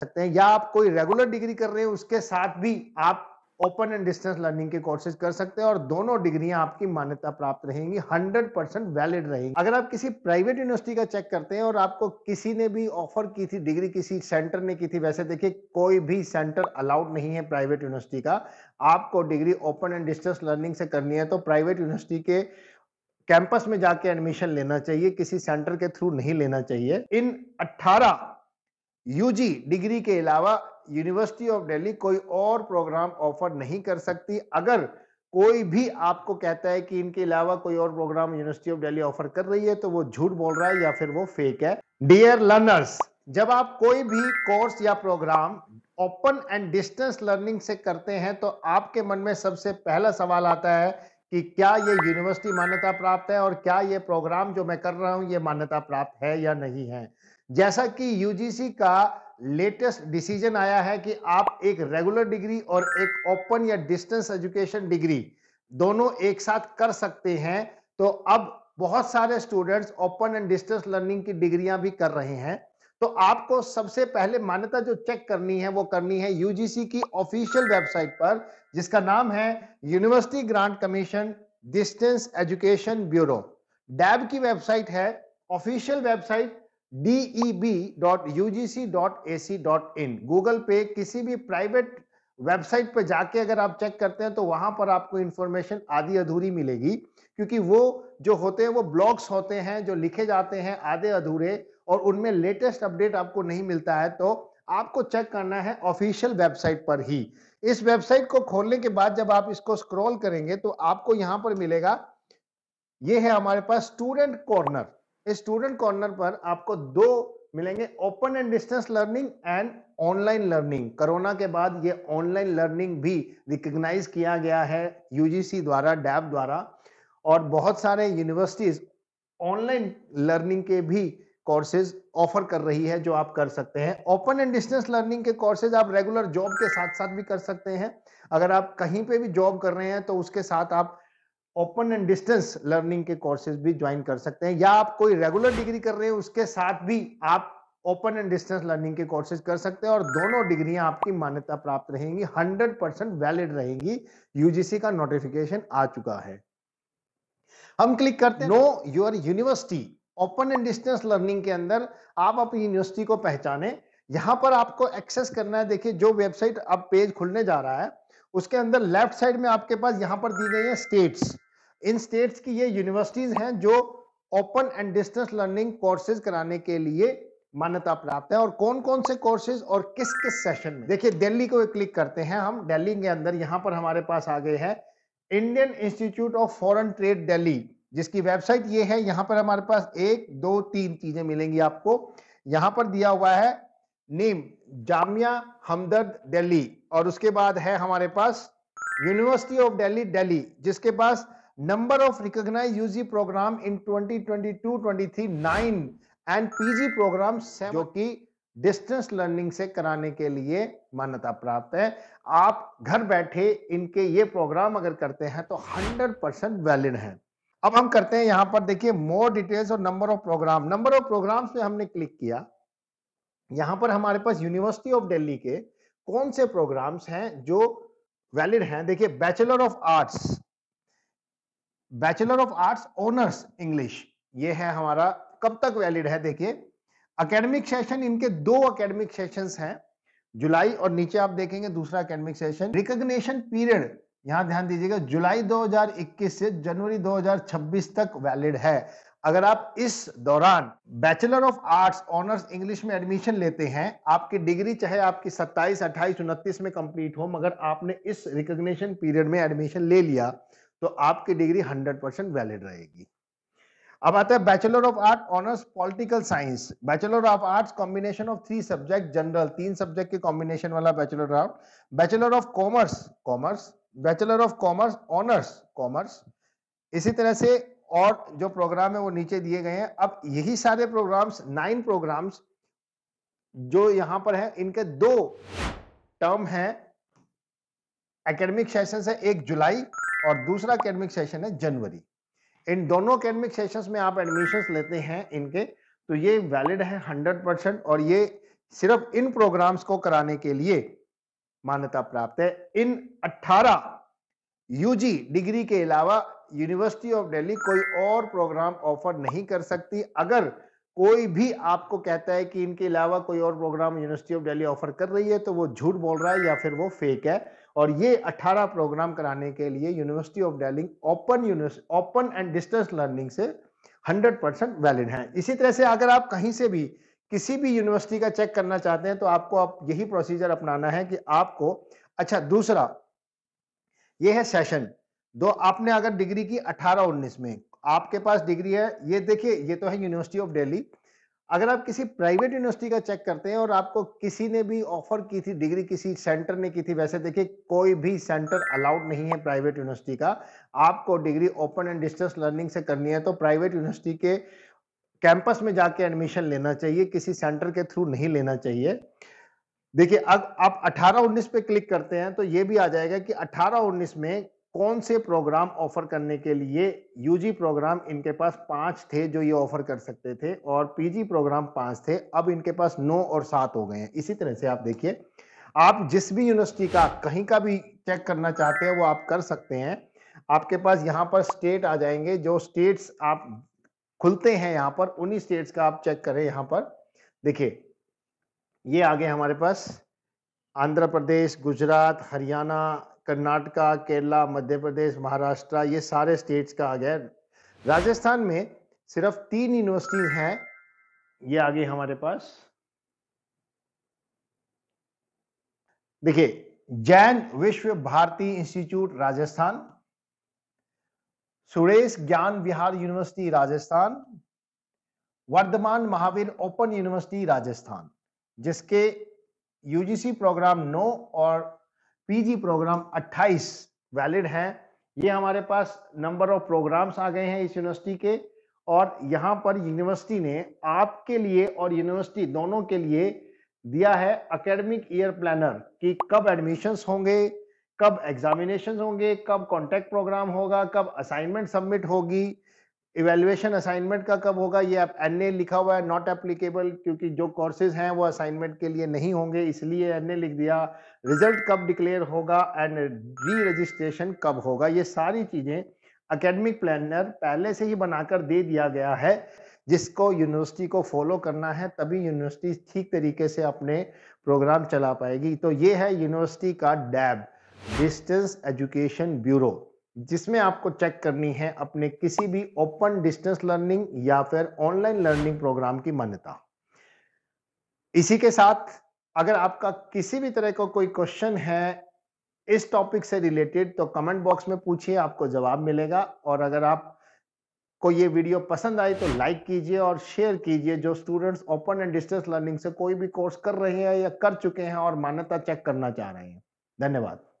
सकते हैं या आप कोई रेगुलर डिग्री कर रहे हैं उसके साथ भी आप ओपन एंड डिस्टेंस लर्निंग के कोर्सेज कर सकते हैं और दोनों डिग्रियां आपकी मान्यता प्राप्त रहेंगी 100 परसेंट वैलिड रहेंगी अगर आप किसी प्राइवेट यूनिवर्सिटी का चेक करते हैं और आपको किसी ने भी ऑफर की थी डिग्री किसी सेंटर ने की थी वैसे देखिए कोई भी सेंटर अलाउड नहीं है प्राइवेट यूनिवर्सिटी का आपको degree open and distance learning से करनी है तो प्राइवेट यूनिवर्सिटी के कैंपस में जाके एडमिशन लेना चाहिए किसी सेंटर के थ्रू नहीं लेना चाहिए इन अट्ठारह यूजी डिग्री के अलावा यूनिवर्सिटी ऑफ दिल्ली कोई और प्रोग्राम ऑफर नहीं कर सकती अगर कोई भी आपको कहता है कि इनके अलावा कोई और programme university of Delhi offer कर रही है तो वो झूठ बोल रहा है या फिर वो फेक है डियर लर्नर्स जब आप कोई भी कोर्स या programme open and distance learning से करते हैं तो आपके मन में सबसे पहला सवाल आता है कि क्या ये यूनिवर्सिटी मान्यता प्राप्त है और क्या ये प्रोग्राम जो मैं कर रहा हूँ ये मान्यता प्राप्त है या नहीं है जैसा कि यूजीसी का लेटेस्ट डिसीजन आया है कि आप एक रेगुलर डिग्री और एक ओपन या डिस्टेंस एजुकेशन डिग्री दोनों एक साथ कर सकते हैं तो अब बहुत सारे students open and distance learning की डिग्रियां भी कर रहे हैं तो आपको सबसे पहले मान्यता जो चेक करनी है वो करनी है यूजीसी की ऑफिशियल वेबसाइट पर जिसका नाम है University Grant Commission Distance Education Bureau DEB की वेबसाइट है ऑफिशियल वेबसाइट deb.ugc.ac.in गूगल पे किसी भी प्राइवेट वेबसाइट पर जाके अगर आप चेक करते हैं तो वहां पर आपको इंफॉर्मेशन आधी अधूरी मिलेगी क्योंकि वो जो होते हैं वो ब्लॉग्स होते हैं जो लिखे जाते हैं आधे अधूरे और उनमें लेटेस्ट अपडेट आपको नहीं मिलता है तो आपको चेक करना है ऑफिशियल वेबसाइट पर ही इस वेबसाइट को खोलने के बाद जब आप इसको स्क्रॉल करेंगे तो आपको यहां पर मिलेगा ये है हमारे पास स्टूडेंट कॉर्नर स्टूडेंट कॉर्नर पर आपको दो मिलेंगे open and distance learning and online learning corona के बाद ये ऑनलाइन लर्निंग भी रिकग्नाइज किया गया है यूजीसी द्वारा डैब द्वारा और बहुत सारे यूनिवर्सिटीज ऑनलाइन लर्निंग के भी कोर्सेज ऑफर कर रही है जो आप कर सकते हैं ओपन एंड डिस्टेंस लर्निंग के कोर्सेज आप रेगुलर जॉब के साथ साथ भी कर सकते हैं अगर आप कहीं पे भी जॉब कर रहे हैं तो उसके साथ आप ओपन एंड डिस्टेंस लर्निंग के कोर्सेज भी ज्वाइन कर सकते हैं या आप कोई रेगुलर डिग्री कर रहे हैं उसके साथ भी आप ओपन एंड डिस्टेंस लर्निंग के कोर्सेज कर सकते हैं और दोनों डिग्रियां आपकी मान्यता प्राप्त रहेंगी 100 परसेंट वैलिड रहेंगी यूजीसी का नोटिफिकेशन आ चुका है हम क्लिक करते हैं know your university open and distance learning के अंदर आप अपनी यूनिवर्सिटी को पहचाने यहां पर आपको एक्सेस करना है देखिए जो वेबसाइट अब पेज खुलने जा रहा है उसके अंदर लेफ्ट साइड में आपके पास यहां पर दी गई है स्टेट्स इन स्टेट्स की ये यूनिवर्सिटीज हैं जो open and distance learning courses कराने के लिए मान्यता प्राप्त है और कौन कौन से कोर्सेज और किस किस सेशन में देखिए दिल्ली को क्लिक करते हैं हम दिल्ली के अंदर यहाँ पर हमारे पास आ गए हैं Indian Institute of Foreign Trade Delhi जिसकी वेबसाइट ये है यहाँ पर हमारे पास एक दो तीन चीजें मिलेंगी आपको यहाँ पर दिया हुआ है नेम जामिया हमदर्द दिल्ली और उसके बाद है हमारे पास यूनिवर्सिटी ऑफ दिल्ली दिल्ली जिसके पास number of recognized UG program in 2022-23 9 and PG programme जो कि डिस्टेंस लर्निंग से कराने के लिए मान्यता प्राप्त है आप घर बैठे इनके ये प्रोग्राम अगर करते हैं तो 100 परसेंट वैलिड है अब हम करते हैं यहां पर देखिए मोर डिटेल्स और number of programme number of programmes पे हमने क्लिक किया यहां पर हमारे पास यूनिवर्सिटी ऑफ दिल्ली के कौन से प्रोग्राम्स हैं जो वैलिड हैं देखिए bachelor of arts bachelor of arts honours English ये है हमारा कब तक वैलिड है देखिए अकेडमिक सेशन इनके दो अकेडमिक सेशंस हैं जुलाई और नीचे आप देखेंगे दूसरा अकेडमिक सेशन रिकॉग्निशन पीरियड यहां ध्यान दीजिएगा जुलाई 2021 से जनवरी 2026 तक वैलिड है अगर आप इस दौरान bachelor of arts honours English में एडमिशन लेते हैं आपकी डिग्री चाहे आपकी 27, 28, 29 में कंप्लीट हो मगर आपने इस रिकॉग्निशन पीरियड में एडमिशन ले लिया तो आपकी डिग्री 100 परसेंट वैलिड रहेगी अब आता है bachelor of art honours political science bachelor of arts combination of three subject general तीन सब्जेक्ट के कॉम्बिनेशन वाला bachelor of bachelor of commerce commerce bachelor of commerce honours commerce इसी तरह से और जो प्रोग्राम है वो नीचे दिए गए हैं अब यही सारे प्रोग्राम्स नाइन प्रोग्राम्स जो यहां पर है इनके दो टर्म है एकेडमिक सेशन है एक जुलाई और दूसरा अकेडमिक सेशन है जनवरी इन दोनों अकेडमिक सेशन में आप एडमिशन लेते हैं इनके तो ये वैलिड है हंड्रेड परसेंट और ये सिर्फ इन प्रोग्राम्स को कराने के लिए मान्यता प्राप्त है इन 18 यूजी डिग्री के अलावा यूनिवर्सिटी ऑफ दिल्ली कोई और प्रोग्राम ऑफर नहीं कर सकती अगर कोई भी आपको कहता है कि इनके अलावा कोई और programme university of Delhi offer कर रही है तो वो झूठ बोल रहा है या फिर वो फेक है और ये 18 प्रोग्राम कराने के लिए university of Delhi open open and distance learning से 100 परसेंट वैलिड है इसी तरह से अगर आप कहीं से भी किसी भी यूनिवर्सिटी का चेक करना चाहते हैं तो आपको आप यही प्रोसीजर अपनाना है कि आपको अच्छा दूसरा ये है सेशन दो आपने अगर डिग्री की 18 19 में आपके पास डिग्री है ये देखिए ये तो है यूनिवर्सिटी ऑफ डेली अगर आप किसी प्राइवेट यूनिवर्सिटी का चेक करते हैं और आपको किसी ने भी ऑफर की थी डिग्री किसी सेंटर ने की थी वैसे देखिए कोई भी सेंटर अलाउड नहीं है प्राइवेट यूनिवर्सिटी का आपको degree open and distance learning से करनी है तो प्राइवेट यूनिवर्सिटी के कैंपस में जाके एडमिशन लेना चाहिए किसी सेंटर के थ्रू नहीं लेना चाहिए देखिए अब आप 18 19 पे क्लिक करते हैं तो ये भी आ जाएगा कि 18 19 में कौन से प्रोग्राम ऑफर करने के लिए यूजी प्रोग्राम इनके पास पांच थे जो ये ऑफर कर सकते थे और पीजी प्रोग्राम पांच थे अब इनके पास नौ और सात हो गए हैं इसी तरह से आप देखिए आप जिस भी यूनिवर्सिटी का कहीं का भी चेक करना चाहते हैं वो आप कर सकते हैं आपके पास यहाँ पर स्टेट आ जाएंगे जो स्टेट्स आप खुलते हैं यहाँ पर उन्हीं स्टेट्स का आप चेक करें यहाँ पर देखिए ये आगे हमारे पास आंध्र प्रदेश गुजरात हरियाणा कर्नाटका केरला मध्य प्रदेश महाराष्ट्र ये सारे स्टेट्स का आ गया राजस्थान में सिर्फ तीन यूनिवर्सिटीज हैं ये आगे हमारे पास देखिए जैन विश्व Bharti institute Rajasthan Suresh Gyan Vihar university Rajasthan Vardhaman Mahaveer open university Rajasthan जिसके यूजीसी प्रोग्राम नो और पीजी प्रोग्राम 28 वैलिड हैं ये हमारे पास नंबर ऑफ प्रोग्राम्स आ गए हैं इस यूनिवर्सिटी के और यहाँ पर यूनिवर्सिटी ने आपके लिए और यूनिवर्सिटी दोनों के लिए दिया है एकेडमिक ईयर प्लानर कि कब एडमिशन्स होंगे कब एग्जामिनेशन होंगे कब कॉन्टैक्ट प्रोग्राम होगा कब असाइनमेंट सबमिट होगी इवेल्युएशन असाइनमेंट का कब होगा ये आप एन लिखा हुआ है नॉट एप्लीकेबल क्योंकि जो कोर्सेज हैं वो असाइनमेंट के लिए नहीं होंगे इसलिए एन लिख दिया रिजल्ट कब डिक्लेयर होगा एंड री रजिस्ट्रेशन कब होगा ये सारी चीज़ें अकेडमिक प्लानर पहले से ही बनाकर दे दिया गया है जिसको यूनिवर्सिटी को फॉलो करना है तभी यूनिवर्सिटी ठीक तरीके से अपने प्रोग्राम चला पाएगी तो ये है यूनिवर्सिटी का डैब डिस्टेंस एजुकेशन ब्यूरो जिसमें आपको चेक करनी है अपने किसी भी ओपन डिस्टेंस लर्निंग या फिर ऑनलाइन लर्निंग प्रोग्राम की मान्यता इसी के साथ अगर आपका किसी भी तरह का को कोई क्वेश्चन है इस टॉपिक से रिलेटेड तो कमेंट बॉक्स में पूछिए आपको जवाब मिलेगा और अगर आप को ये वीडियो पसंद आई तो लाइक कीजिए और शेयर कीजिए जो students open and distance learning से कोई भी कोर्स कर रहे हैं या कर चुके हैं और मान्यता चेक करना चाह रहे हैं धन्यवाद